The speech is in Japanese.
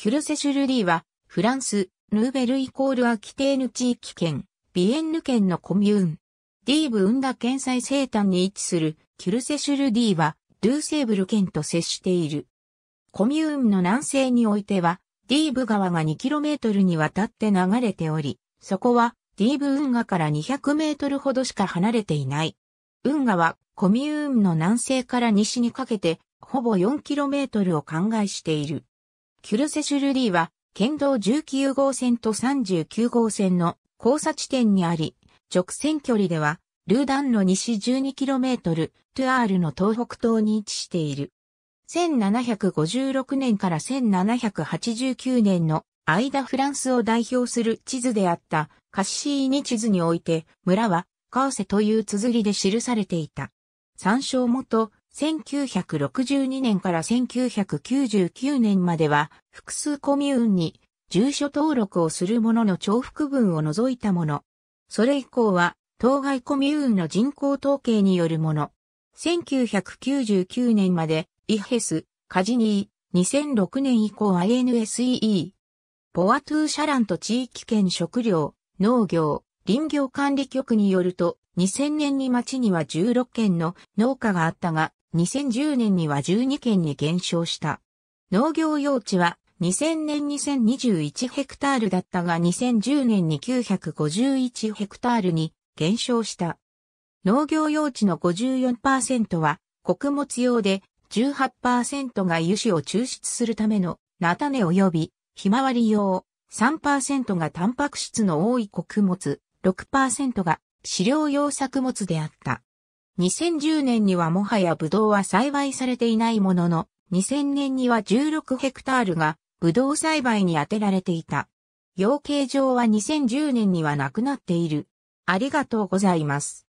キュルセシュルリーは、フランス、ヌーベルイコールアキテーヌ地域圏、ビエンヌ県のコミューン。ディーブ・ウンガ県最西端に位置するキュルセシュルディは、ドゥーセーブル県と接している。コミューンの南西においては、ディーブ川が 2km にわたって流れており、そこはディーブ運河から 200m ほどしか離れていない。運河はコミューンの南西から西にかけて、ほぼ 4km を灌漑している。キュルセシュルリーは、県道19号線と39号線の交差地点にあり、直線距離では、ルーダンの西 12km、トゥアールの東北東に位置している。1756年から1789年の間フランスを代表する地図であったカッシーニ地図において村はカーセという綴りで記されていた。参照元1962年から1999年までは複数コミューンに住所登録をするものの重複分を除いたもの。それ以降は当該コミューンの人口統計によるもの。1999年までイヘス、カジニー、2006年以降 INSEE、ポアトゥーシャランと地域圏食料、農業、林業管理局によると、2000年に町には16軒の農家があったが、2010年には12件に減少した。農業用地は2000年2021ヘクタールだったが2010年に951ヘクタールに減少した。農業用地の54%は穀物用で18%が油脂を抽出するための菜種及びひまわり用、3%がタンパク質の多い穀物、6%が飼料用作物であった。2010年にはもはやブドウは栽培されていないものの、2000年には16ヘクタールがブドウ栽培に当てられていた。養鶏場は2010年にはなくなっている。ありがとうございます。